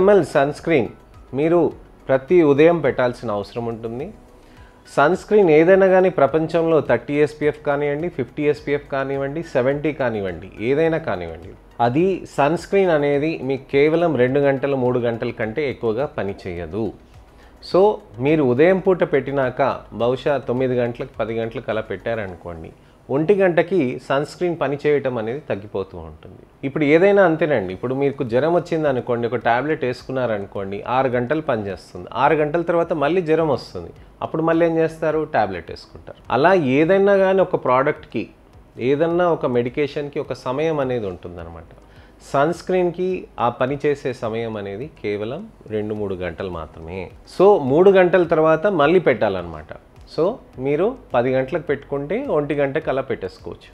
ML sun screen మీరు ప్రతి ఉదయం పెట్టాల్సిన అవసరం ఉంటుంది సన్ స్క్రీన్ ఏదైనా కానీ ప్రపంచంలో థర్టీ ఎస్పీఎఫ్ కానివ్వండి ఫిఫ్టీ ఎస్పీఎఫ్ కానివ్వండి సెవెంటీ కానివ్వండి ఏదైనా కానివ్వండి అది సన్ స్క్రీన్ అనేది మీకు కేవలం రెండు గంటలు మూడు గంటల కంటే ఎక్కువగా పని చేయదు సో మీరు ఉదయం పూట పెట్టినాక బహుశా తొమ్మిది గంటలకు పది గంటలకు అలా పెట్టారనుకోండి ఒంటి గంటకి సన్ స్క్రీన్ పనిచేయటం అనేది తగ్గిపోతూ ఉంటుంది ఇప్పుడు ఏదైనా అంతేనండి ఇప్పుడు మీకు జ్వరం వచ్చింది అనుకోండి ఒక ట్యాబ్లెట్ వేసుకున్నారనుకోండి ఆరు గంటలు పనిచేస్తుంది ఆరు గంటల తర్వాత మళ్ళీ జ్వరం వస్తుంది అప్పుడు మళ్ళీ ఏం చేస్తారు ట్యాబ్లెట్ వేసుకుంటారు అలా ఏదైనా కానీ ఒక ప్రోడక్ట్కి ఏదన్నా ఒక మెడికేషన్కి ఒక సమయం అనేది ఉంటుందన్నమాట సన్ స్క్రీన్కి ఆ పని చేసే సమయం అనేది కేవలం రెండు మూడు గంటలు మాత్రమే సో మూడు గంటల తర్వాత మళ్ళీ పెట్టాలన్నమాట సో మీరు పది గంటలకు పెట్టుకుంటే ఒంటి గంటకు అలా పెట్టేసుకోవచ్చు